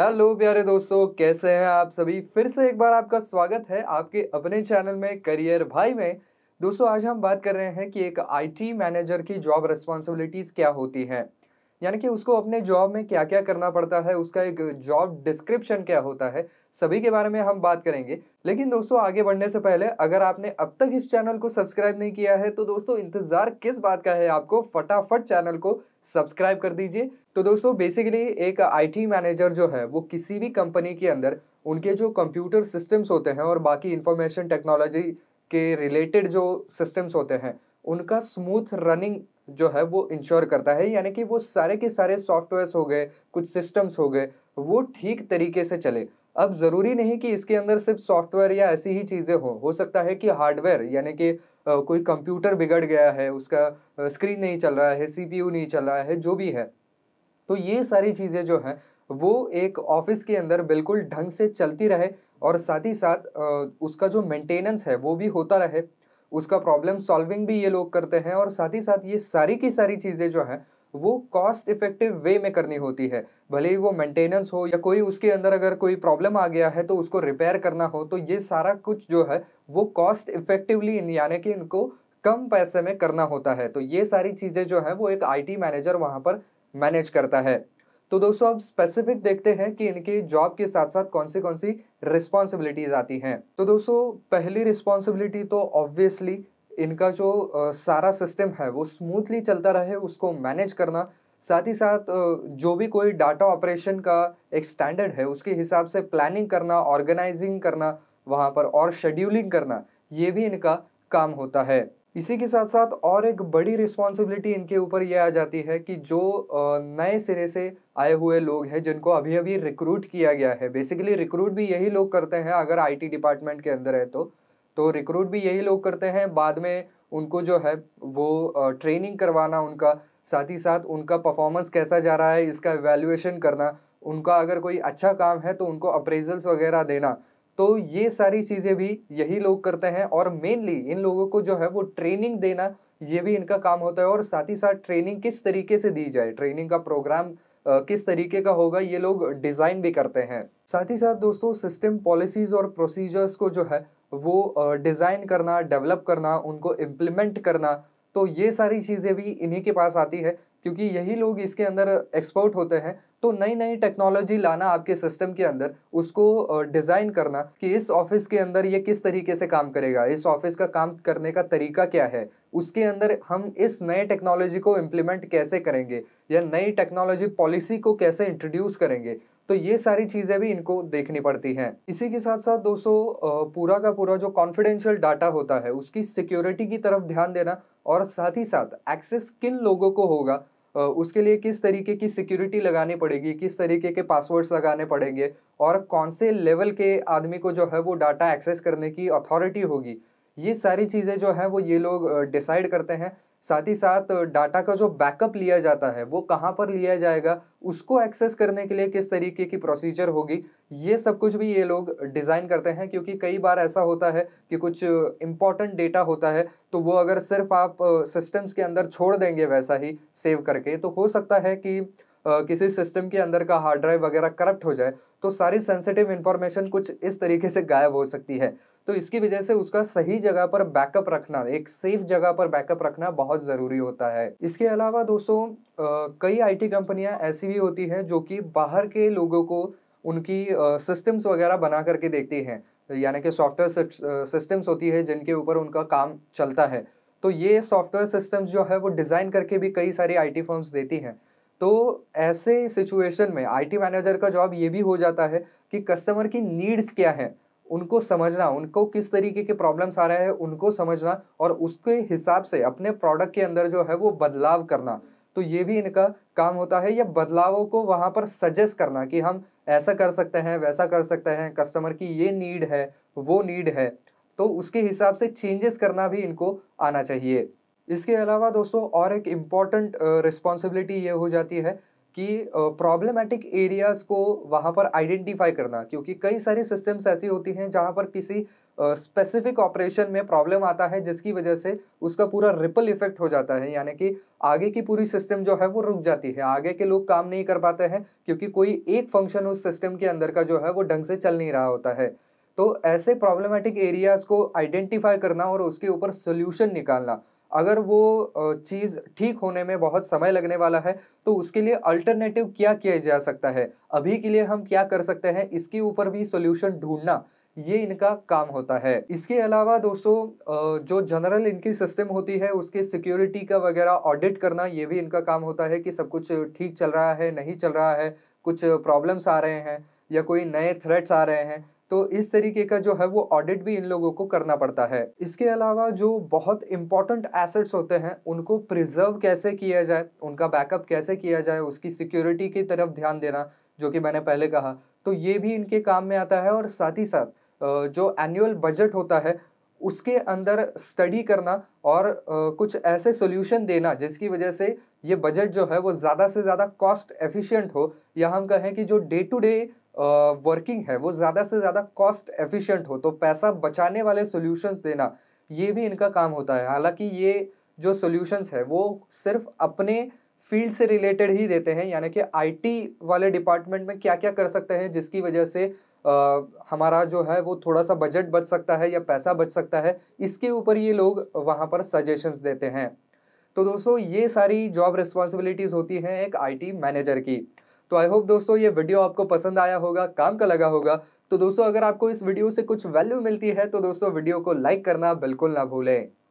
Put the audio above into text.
hello प्यारे दोस्तों कैसे हैं आप सभी फिर से एक बार आपका स्वागत है आपके अपने चैनल में करियर भाई में दोस्तों आज हम बात कर रहे हैं कि एक आईटी मैनेजर की जॉब रिस्पॉन्सिबिलिटीज़ क्या होती हैं यानी कि उसको अपने जॉब में क्या क्या करना पड़ता है उसका एक जॉब डिस्क्रिप्शन क्या होता है सभी के बारे में हम बात करेंगे लेकिन दोस्तों आगे बढ़ने से पहले अगर आपने अब तक इस चैनल को सब्सक्राइब नहीं किया है तो दोस्तों इंतजार किस बात का है आपको फटाफट चैनल को सब्सक्राइब कर दीजिए तो दोस्तों बेसिकली एक आईटी मैनेजर जो है वो किसी भी कंपनी के अंदर उनके जो कंप्यूटर सिस्टम्स होते हैं और बाकी इन्फॉर्मेशन टेक्नोलॉजी के रिलेटेड जो सिस्टम्स होते हैं उनका स्मूथ रनिंग जो है वो इंश्योर करता है यानी कि वो सारे के सारे सॉफ्टवेयर्स हो गए कुछ सिस्टम्स हो गए वो ठीक तरीके से चले अब ज़रूरी नहीं कि इसके अंदर सिर्फ सॉफ्टवेयर या ऐसी ही चीज़ें हो हो सकता है कि हार्डवेयर यानी कि कोई कंप्यूटर बिगड़ गया है उसका स्क्रीन नहीं चल रहा है सीपीयू नहीं चल रहा है जो भी है तो ये सारी चीज़ें जो हैं वो एक ऑफिस के अंदर बिल्कुल ढंग से चलती रहे और साथ ही साथ उसका जो मेंटेनेंस है वो भी होता रहे उसका प्रॉब्लम सॉल्विंग भी ये लोग करते हैं और साथ ही साथ ये सारी की सारी चीज़ें जो हैं वो कॉस्ट इफेक्टिव वे में करनी होती है भले ही वो मेंटेनेंस हो या कोई उसके अंदर अगर कोई प्रॉब्लम आ गया है तो उसको रिपेयर करना हो तो ये सारा कुछ जो है वो कॉस्ट इफेक्टिवली यानी कि इनको कम पैसे में करना होता है तो ये सारी चीज़ें जो हैं वो एक आईटी मैनेजर वहाँ पर मैनेज करता है तो दोस्तों अब स्पेसिफिक देखते हैं कि इनके जॉब के साथ साथ कौन सी कौन सी रिस्पॉन्सिबिलिटीज आती हैं तो दोस्तों पहली रिस्पॉन्सिबिलिटी तो ऑब्वियसली इनका जो आ, सारा सिस्टम है वो स्मूथली चलता रहे उसको मैनेज करना साथ ही साथ जो भी कोई डाटा ऑपरेशन का एक स्टैंडर्ड है उसके हिसाब से प्लानिंग करना ऑर्गेनाइजिंग करना वहाँ पर और शेड्यूलिंग करना ये भी इनका काम होता है इसी के साथ साथ और एक बड़ी रिस्पॉन्सिबिलिटी इनके ऊपर यह आ जाती है कि जो नए सिरे से आए हुए लोग हैं जिनको अभी अभी रिक्रूट किया गया है बेसिकली रिक्रूट भी यही लोग करते हैं अगर आईटी डिपार्टमेंट के अंदर है तो तो रिक्रूट भी यही लोग करते हैं बाद में उनको जो है वो ट्रेनिंग करवाना उनका साथ ही साथ उनका परफॉर्मेंस कैसा जा रहा है इसका एवेल्युएशन करना उनका अगर कोई अच्छा काम है तो उनको अप्रेजल्स वगैरह देना तो ये सारी चीज़ें भी यही लोग करते हैं और मेनली इन लोगों को जो है वो ट्रेनिंग देना ये भी इनका काम होता है और साथ ही साथ ट्रेनिंग किस तरीके से दी जाए ट्रेनिंग का प्रोग्राम किस तरीके का होगा ये लोग डिज़ाइन भी करते हैं साथ ही साथ दोस्तों सिस्टम पॉलिसीज़ और प्रोसीजर्स को जो है वो डिज़ाइन करना डेवलप करना उनको इम्प्लीमेंट करना तो ये सारी चीज़ें भी इन्हीं के पास आती है क्योंकि यही लोग इसके अंदर एक्सपर्ट होते हैं तो नई नई टेक्नोलॉजी लाना आपके सिस्टम के अंदर उसको डिज़ाइन करना कि इस ऑफिस के अंदर ये किस तरीके से काम करेगा इस ऑफिस का काम करने का तरीका क्या है उसके अंदर हम इस नए टेक्नोलॉजी को इम्प्लीमेंट कैसे करेंगे या नई टेक्नोलॉजी पॉलिसी को कैसे इंट्रोड्यूस करेंगे तो ये सारी चीज़ें भी इनको देखनी पड़ती हैं इसी के साथ साथ दोस्तों पूरा का पूरा जो कॉन्फिडेंशियल डाटा होता है उसकी सिक्योरिटी की तरफ ध्यान देना और साथ ही साथ एक्सेस किन लोगों को होगा उसके लिए किस तरीके की सिक्योरिटी लगानी पड़ेगी किस तरीके के पासवर्ड्स लगाने पड़ेंगे और कौन से लेवल के आदमी को जो है वो डाटा एक्सेस करने की अथॉरिटी होगी ये सारी चीज़ें जो हैं वो ये लोग डिसाइड करते हैं साथ ही साथ डाटा का जो बैकअप लिया जाता है वो कहाँ पर लिया जाएगा उसको एक्सेस करने के लिए किस तरीके की प्रोसीजर होगी ये सब कुछ भी ये लोग डिज़ाइन करते हैं क्योंकि कई बार ऐसा होता है कि कुछ इम्पॉर्टेंट डेटा होता है तो वो अगर सिर्फ आप सिस्टम्स के अंदर छोड़ देंगे वैसा ही सेव करके तो हो सकता है कि किसी सिस्टम के अंदर का हार्ड ड्राइव वगैरह करप्ट हो जाए तो सारी सेंसिटिव इन्फॉर्मेशन कुछ इस तरीके से गायब हो सकती है तो इसकी वजह से उसका सही जगह पर बैकअप रखना एक सेफ जगह पर बैकअप रखना बहुत ज़रूरी होता है इसके अलावा दोस्तों कई आईटी कंपनियां ऐसी भी होती हैं जो कि बाहर के लोगों को उनकी सिस्टम्स वगैरह बना करके देती हैं यानी कि सॉफ्टवेयर सिस्टम्स होती है जिनके ऊपर उनका काम चलता है तो ये सॉफ्टवेयर सिस्टम्स जो है वो डिज़ाइन करके भी कई सारी आईटी फर्म्स देती हैं तो ऐसे सिचुएशन में आईटी मैनेजर का जॉब ये भी हो जाता है कि कस्टमर की नीड्स क्या है उनको समझना उनको किस तरीके के प्रॉब्लम्स आ रहे हैं उनको समझना और उसके हिसाब से अपने प्रोडक्ट के अंदर जो है वो बदलाव करना तो ये भी इनका काम होता है या बदलावों को वहाँ पर सजेस्ट करना कि हम ऐसा कर सकते हैं वैसा कर सकते हैं कस्टमर की ये नीड है वो नीड है तो उसके हिसाब से चेंजेस करना भी इनको आना चाहिए इसके अलावा दोस्तों और एक इम्पॉर्टेंट रिस्पॉन्सिबिलिटी ये हो जाती है कि प्रॉब्लमेटिक एरियाज़ को वहाँ पर आइडेंटिफाई करना क्योंकि कई सारी सिस्टम्स ऐसी होती हैं जहाँ पर किसी स्पेसिफिक ऑपरेशन में प्रॉब्लम आता है जिसकी वजह से उसका पूरा रिपल इफेक्ट हो जाता है यानी कि आगे की पूरी सिस्टम जो है वो रुक जाती है आगे के लोग काम नहीं कर पाते हैं क्योंकि कोई एक फंक्शन उस सिस्टम के अंदर का जो है वो ढंग से चल नहीं रहा होता है तो ऐसे प्रॉब्लमेटिक एरियाज़ को आइडेंटिफाई करना और उसके ऊपर सोल्यूशन निकालना अगर वो चीज़ ठीक होने में बहुत समय लगने वाला है तो उसके लिए अल्टरनेटिव क्या किया जा सकता है अभी के लिए हम क्या कर सकते हैं इसके ऊपर भी सोल्यूशन ढूंढना ये इनका काम होता है इसके अलावा दोस्तों जो जनरल इनकी सिस्टम होती है उसके सिक्योरिटी का वगैरह ऑडिट करना ये भी इनका काम होता है कि सब कुछ ठीक चल रहा है नहीं चल रहा है कुछ प्रॉब्लम्स आ रहे हैं या कोई नए थ्रेट्स आ रहे हैं तो इस तरीके का जो है वो ऑडिट भी इन लोगों को करना पड़ता है इसके अलावा जो बहुत इंपॉर्टेंट एसेट्स होते हैं उनको प्रिजर्व कैसे किया जाए उनका बैकअप कैसे किया जाए उसकी सिक्योरिटी की तरफ ध्यान देना जो कि मैंने पहले कहा तो ये भी इनके काम में आता है और साथ ही साथ जो एनुअल बजट होता है उसके अंदर स्टडी करना और कुछ ऐसे सोल्यूशन देना जिसकी वजह से ये बजट जो है वो ज़्यादा से ज़्यादा कॉस्ट एफिशिएंट हो या हम कहें कि जो डे टू डे वर्किंग है वो ज़्यादा से ज़्यादा कॉस्ट एफिशिएंट हो तो पैसा बचाने वाले सोल्यूशंस देना ये भी इनका काम होता है हालांकि ये जो सोल्यूशंस है वो सिर्फ अपने फील्ड से रिलेटेड ही देते हैं यानी कि आईटी वाले डिपार्टमेंट में क्या क्या कर सकते हैं जिसकी वजह से आ, हमारा जो है वो थोड़ा सा बजट बच सकता है या पैसा बच सकता है इसके ऊपर ये लोग वहाँ पर सजेशंस देते हैं तो दोस्तों ये सारी जॉब रिस्पॉन्सिबिलिटीज़ होती हैं एक आईटी मैनेजर की तो आई होप दोस्तों ये वीडियो आपको पसंद आया होगा काम का लगा होगा तो दोस्तों अगर आपको इस वीडियो से कुछ वैल्यू मिलती है तो दोस्तों वीडियो को लाइक करना बिल्कुल ना भूलें